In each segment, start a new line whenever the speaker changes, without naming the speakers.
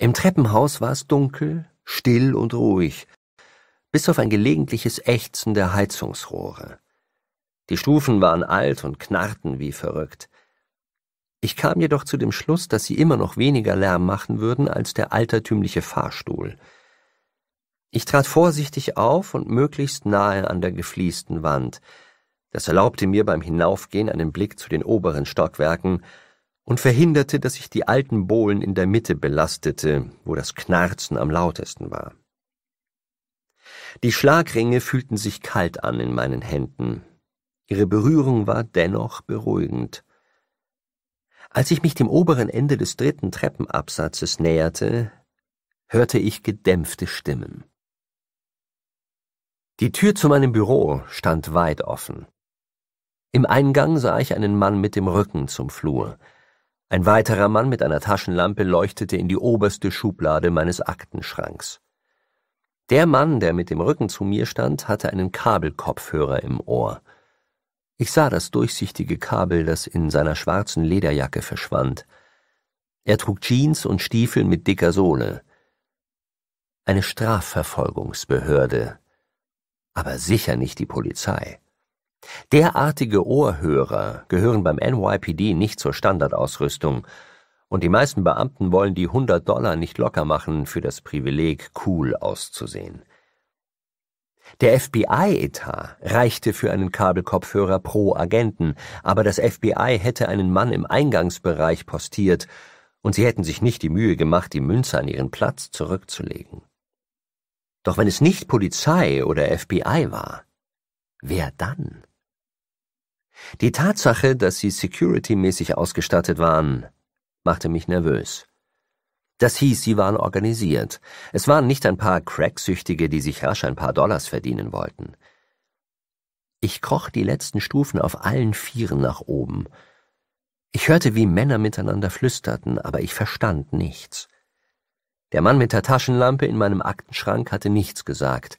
Im Treppenhaus war es dunkel, still und ruhig, bis auf ein gelegentliches Ächzen der Heizungsrohre. Die Stufen waren alt und knarrten wie verrückt. Ich kam jedoch zu dem Schluss, dass sie immer noch weniger Lärm machen würden als der altertümliche Fahrstuhl. Ich trat vorsichtig auf und möglichst nahe an der gefliesten Wand. Das erlaubte mir beim Hinaufgehen einen Blick zu den oberen Stockwerken, und verhinderte, dass ich die alten Bohlen in der Mitte belastete, wo das Knarzen am lautesten war. Die Schlagringe fühlten sich kalt an in meinen Händen. Ihre Berührung war dennoch beruhigend. Als ich mich dem oberen Ende des dritten Treppenabsatzes näherte, hörte ich gedämpfte Stimmen. Die Tür zu meinem Büro stand weit offen. Im Eingang sah ich einen Mann mit dem Rücken zum Flur. Ein weiterer Mann mit einer Taschenlampe leuchtete in die oberste Schublade meines Aktenschranks. Der Mann, der mit dem Rücken zu mir stand, hatte einen Kabelkopfhörer im Ohr. Ich sah das durchsichtige Kabel, das in seiner schwarzen Lederjacke verschwand. Er trug Jeans und Stiefel mit dicker Sohle. Eine Strafverfolgungsbehörde, aber sicher nicht die Polizei. Derartige Ohrhörer gehören beim NYPD nicht zur Standardausrüstung, und die meisten Beamten wollen die 100 Dollar nicht locker machen für das Privileg, cool auszusehen. Der FBI-Etat reichte für einen Kabelkopfhörer pro Agenten, aber das FBI hätte einen Mann im Eingangsbereich postiert, und sie hätten sich nicht die Mühe gemacht, die Münze an ihren Platz zurückzulegen. Doch wenn es nicht Polizei oder FBI war, wer dann? Die Tatsache, dass sie security-mäßig ausgestattet waren, machte mich nervös. Das hieß, sie waren organisiert. Es waren nicht ein paar Cracksüchtige, die sich rasch ein paar Dollars verdienen wollten. Ich kroch die letzten Stufen auf allen Vieren nach oben. Ich hörte, wie Männer miteinander flüsterten, aber ich verstand nichts. Der Mann mit der Taschenlampe in meinem Aktenschrank hatte nichts gesagt.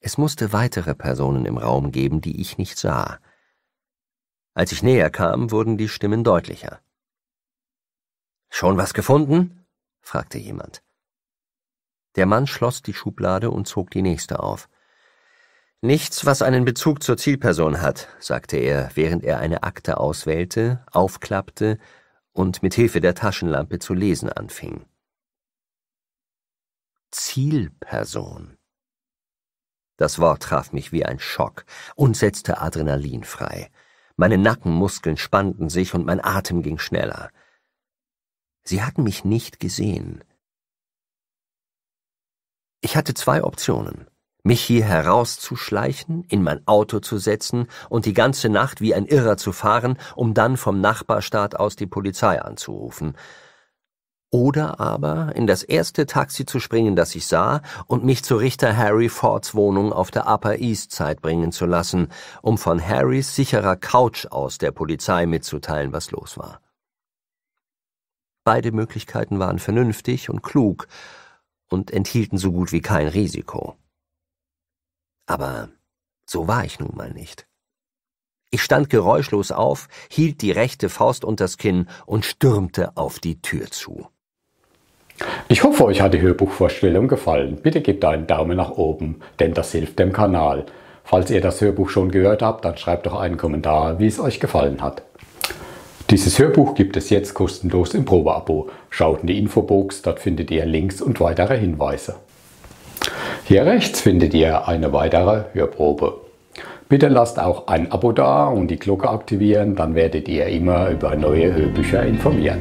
Es musste weitere Personen im Raum geben, die ich nicht sah. Als ich näher kam, wurden die Stimmen deutlicher. Schon was gefunden? fragte jemand. Der Mann schloss die Schublade und zog die nächste auf. Nichts, was einen Bezug zur Zielperson hat, sagte er, während er eine Akte auswählte, aufklappte und mit Hilfe der Taschenlampe zu lesen anfing. Zielperson. Das Wort traf mich wie ein Schock und setzte Adrenalin frei. Meine Nackenmuskeln spannten sich und mein Atem ging schneller. Sie hatten mich nicht gesehen. Ich hatte zwei Optionen. Mich hier herauszuschleichen, in mein Auto zu setzen und die ganze Nacht wie ein Irrer zu fahren, um dann vom Nachbarstaat aus die Polizei anzurufen – oder aber in das erste Taxi zu springen, das ich sah, und mich zu Richter Harry Fords Wohnung auf der Upper East Side bringen zu lassen, um von Harrys sicherer Couch aus der Polizei mitzuteilen, was los war. Beide Möglichkeiten waren vernünftig und klug und enthielten so gut wie kein Risiko. Aber so war ich nun mal nicht. Ich stand geräuschlos auf, hielt die rechte Faust unters Kinn und stürmte auf die Tür zu.
Ich hoffe, euch hat die Hörbuchvorstellung gefallen. Bitte gebt einen Daumen nach oben, denn das hilft dem Kanal. Falls ihr das Hörbuch schon gehört habt, dann schreibt doch einen Kommentar, wie es euch gefallen hat. Dieses Hörbuch gibt es jetzt kostenlos im Probeabo. Schaut in die Infobox, dort findet ihr Links und weitere Hinweise. Hier rechts findet ihr eine weitere Hörprobe. Bitte lasst auch ein Abo da und die Glocke aktivieren, dann werdet ihr immer über neue Hörbücher informiert.